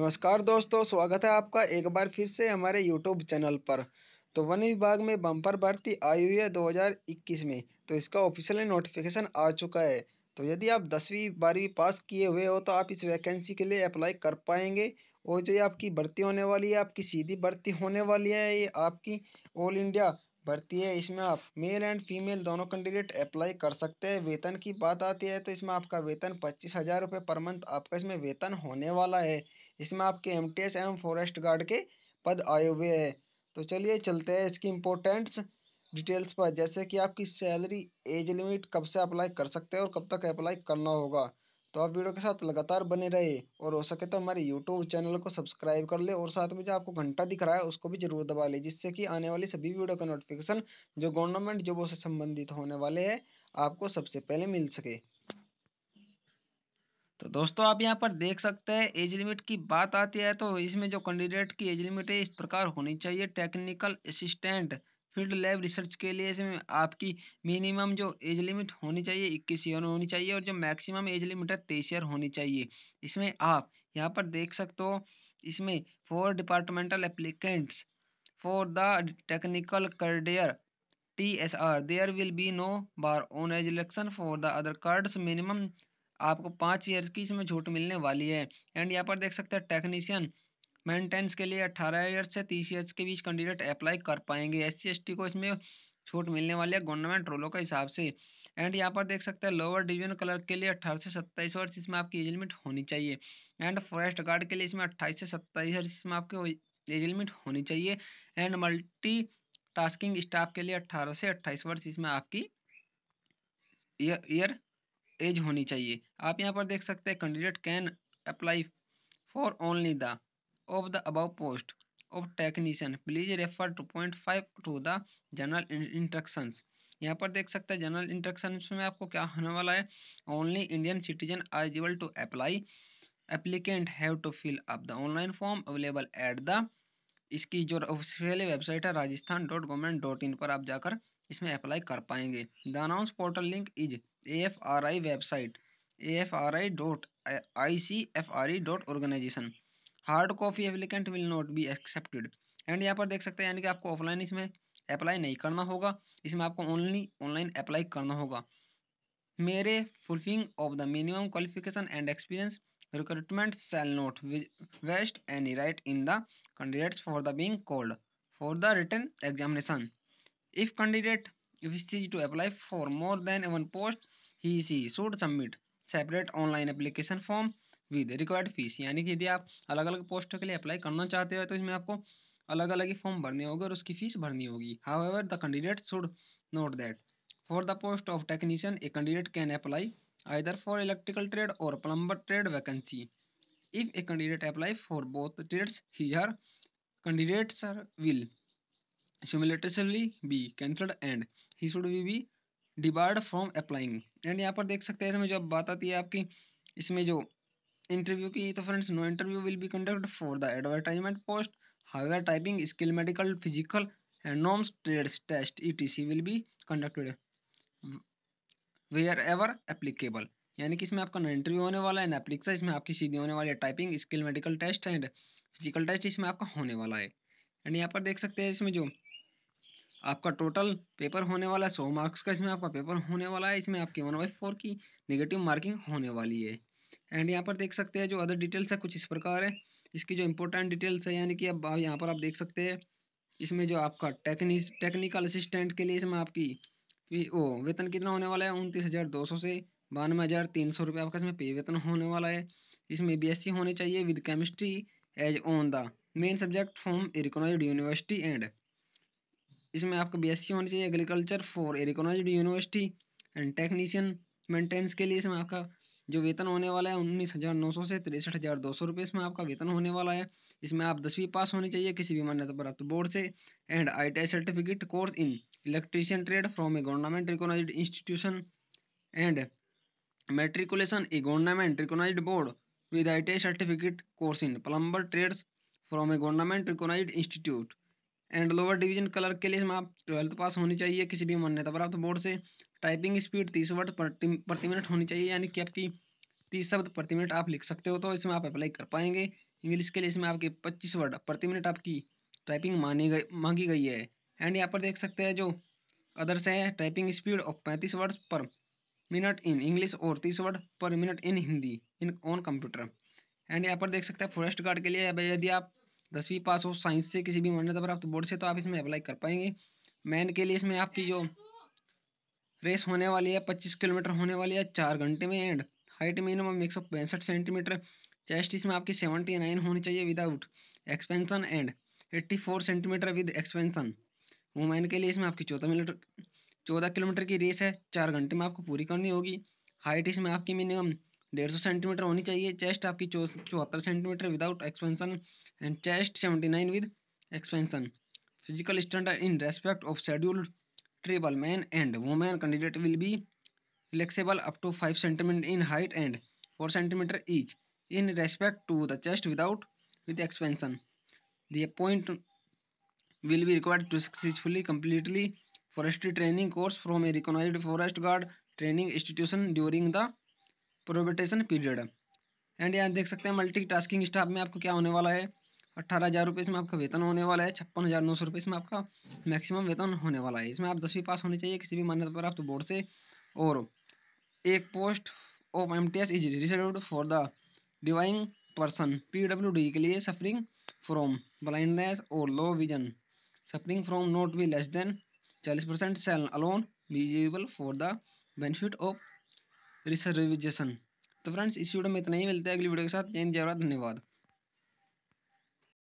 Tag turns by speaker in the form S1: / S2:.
S1: नमस्कार दोस्तों स्वागत है आपका एक बार फिर से हमारे यूट्यूब चैनल पर तो वन विभाग में बम्पर भर्ती आई हुई है 2021 में तो इसका ऑफिशियली नोटिफिकेशन आ चुका है तो यदि आप दसवीं बारहवीं पास किए हुए हो तो आप इस वैकेंसी के लिए अप्लाई कर पाएंगे और जो ये आपकी भर्ती होने वाली है आपकी सीधी भर्ती होने वाली है ये आपकी ऑल इंडिया भर्ती है इसमें आप मेल एंड फीमेल दोनों कैंडिडेट अप्लाई कर सकते हैं वेतन की बात आती है तो इसमें आपका वेतन पच्चीस हज़ार रुपये पर मंथ आपका इसमें वेतन होने वाला है जिसमें आपके एम टी एवं फॉरेस्ट गार्ड के पद आए हुए हैं तो चलिए चलते हैं इसकी इम्पोर्टेंट्स डिटेल्स पर जैसे कि आपकी सैलरी एज लिमिट कब से अप्लाई कर सकते हैं और कब तक अप्लाई करना होगा तो आप वीडियो के साथ लगातार बने रहे और हो सके तो हमारे यूट्यूब चैनल को सब्सक्राइब कर ले और साथ में जो आपको घंटा दिख रहा है उसको भी जरूर दबा ले जिससे कि आने वाली सभी वीडियो का नोटिफिकेशन जो गवर्नमेंट जॉबों से संबंधित होने वाले हैं आपको सबसे पहले मिल सके
S2: तो दोस्तों आप यहाँ पर देख सकते हैं एज लिमिट की बात आती है तो इसमें जो कैंडिडेट की एज लिमिट है इस प्रकार होनी चाहिए technical assistant field lab research के लिए इसमें आपकी मिनिमम जो एज लिमिट होनी चाहिए इक्कीस ईयर होनी चाहिए और जो मैक्सिमम एज लिमिट है तेईस ईयर होनी चाहिए इसमें आप यहाँ पर देख सकते हो इसमें four departmental applicants for the technical career there will be no bar on age election for the other cards minimum आपको पाँच ईयर्स की इसमें छूट मिलने वाली है एंड यहाँ पर देख सकते हैं टेक्नीशियन मेंटेनेंस के लिए अट्ठारह ईयर्स से तीस ईयर्स के बीच कैंडिडेट अप्लाई कर पाएंगे एस सी को इसमें छूट मिलने वाली है गवर्नमेंट रोलों के हिसाब से एंड यहाँ पर देख सकते हैं लोअर डिवीजन क्लर्क के लिए अट्ठारह से सत्ताईस वर्ष इसमें आपकी एज लिमिट होनी चाहिए एंड फॉरेस्ट गार्ड के लिए इसमें अट्ठाईस से सत्ताईस वर्ष इसमें आपकी एज लिमिट होनी चाहिए एंड मल्टी टास्किंग स्टाफ के लिए अट्ठारह से अट्ठाईस वर्ष इसमें आपकी ईयर एज होनी चाहिए आप यहाँ पर देख सकते हैं candidate can apply for only the of the above post of technician please refer to point five to the general instruction यहाँ पर देख सकते हैं जनरल इंस्ट्रक्शन में आपको क्या होने वाला है only Indian citizen eligible to apply applicant have to fill up the online form available at the इसकी जो ऑफिशियल वेबसाइट है Rajasthan dot government dot in पर आप जाकर इसमें अप्लाई कर पाएंगे the announce portal link is F R I website A F R I dot I C F R E dot organization hard copy applicant will not be accepted and यहाँ पर देख सकते हैं यानी कि आपको ऑफलाइन इसमें अप्लाई नहीं करना होगा इसमें आपको ओनली ऑनलाइन अप्लाई करना होगा मेरे fulfilling of the minimum qualification and experience recruitment cell not vest any right in the candidates for the being called for the written examination if candidate refuses to apply for more than one post he she should submit separate online application form with required fees यानी कि यदि आप अलग अलग पोस्टों के लिए apply करना चाहते हो तो इसमें आपको अलग अलग ही फॉर्म भरने होंगे और उसकी फीस भरनी होगी however the candidate should note that for the post of technician a candidate can apply either for electrical trade और plumber trade vacancy if if a candidate apply for both trades his or will will be cancelled and he should should be debarred from applying and यहाँ पर देख सकते हैं इसमें जो बात आती है आपकी इसमें जो इंटरव्यू की तो friends no interview will be conduct for the advertisement post however typing skill medical physical and norms trade test E T C will be conducted wherever applicable यानी कि इसमें आपका ना इंटरव्यू होने वाला है ना परीक्षा इसमें आपकी सीधी होने वाली है typing skill medical test and physical test इसमें आपका होने वाला है एंड यहाँ पर देख सकते हैं इसमें जो आपका टोटल पेपर होने वाला है सौ मार्क्स का इसमें आपका पेपर होने वाला है इसमें आपकी वन बाई फोर की नेगेटिव मार्किंग होने वाली है एंड यहाँ पर देख सकते हैं जो अदर डिटेल्स है कुछ इस प्रकार है इसकी जो इंपॉर्टेंट डिटेल्स है यानी कि अब यहाँ पर आप देख सकते हैं इसमें जो आपका टेक्निक टेक्निकल असिस्टेंट के लिए इसमें आपकी ओ वेतन कितना होने वाला है उनतीस हज़ार दो सौ से बानवे हज़ार तीन सौ रुपये आपका इसमें पे वेतन होने वाला है इसमें सी होने चाहिए with chemistry as on the main subject from recognise university and इसमें आपका बीएससी होनी चाहिए agriculture for a recognise university and technician maintenance के लिए इसमें आपका जो वेतन होने वाला है उन्नीस हज़ार नौ सौ से तिरसठ हज़ार दो सौ रुपये इसमें आपका वेतन होने वाला है इसमें आप दसवीं पास होनी चाहिए किसी भी मान्यता प्राप्त बोर्ड से and I T I certificate course in electrician trade from a government recognise institution and matriculation a government recognise board with I T I certificate course in plumber trades from a government recognise institute and lower division clerk के लिए हम आप twelfth pass होनी चाहिए किसी भी मान्यता प्राप्त बोर्ड से टाइपिंग स्पीड तीस वर्ड प्रति मिनट होनी चाहिए यानी कि आपकी तीस शब्द प्रति मिनट आप लिख सकते हो तो इसमें आप अप्लाई कर पाएंगे इंग्लिश के लिए इसमें आपके पच्चीस वर्ड प्रति मिनट आपकी टाइपिंग मानी गई मांगी गई है एंड यहाँ पर देख सकते हैं जो अदर्स है टाइपिंग स्पीड ऑफ पैंतीस word per minute in English और तीस word per minute in Hindi in on computer and यहाँ पर देख सकते हैं फॉरेस्ट गार्ड के लिए यदि आप दसवीं पास हो साइंस से किसी भी मान्यता प्राप्त बोर्ड से तो आप इसमें अप्लाई कर पाएंगे मैन के लिए इसमें आपकी जो रेस होने वाली है पच्चीस किलोमीटर होने वाली है चार घंटे में एंड हाइट मिनिमम एक सौ पैंसठ सेंटीमीटर चेस्ट इसमें आपकी सेवेंटी नाइन होनी चाहिए without expansion and eighty four centimetre with expansion women के लिए इसमें आपकी चौदह मिलीटर चौदह किलोमीटर की रेस है चार घंटे में आपको पूरी करनी होगी हाइट इसमें आपकी मिनिमम 150 सेंटीमीटर होनी चाहिए चेस्ट आपकी चौहत्तर centimetre without expansion and chest 79 with expansion physical standard in respect of schedule tribe man and women candidate will be flexible up to five centimetre in height and four centimetre each in respect to the chest without with expansion दॉइंट will be required to successfully completely forestry training course from a recognise forest guard training institution during the probation period and यहाँ देख सकते हैं multitasking staff में आपको क्या होने वाला है अट्ठारह हज़ार रुपये इसमें आपका वेतन होने वाला है छप्पन हज़ार नौ सौ रुपये इसमें आपका मैक्सिमम वेतन होने वाला है इसमें आप दसवीं पास होने चाहिए किसी भी मान्यता प्राप्त तो बोर्ड से और एक post of M T S is reserve for the डिवाइंग पर्सन पी डब्ल्यू डी के लिए सफरिंग फ्रॉम ब्लाइंडनेस और low vision suffering from not be less than चालीस percent shall alone be eligible for the benefit of reservation तो friends इस video में इतना ही मिलता है अगली वीडियो के साथ जय हिंद जय भारत धन्यवाद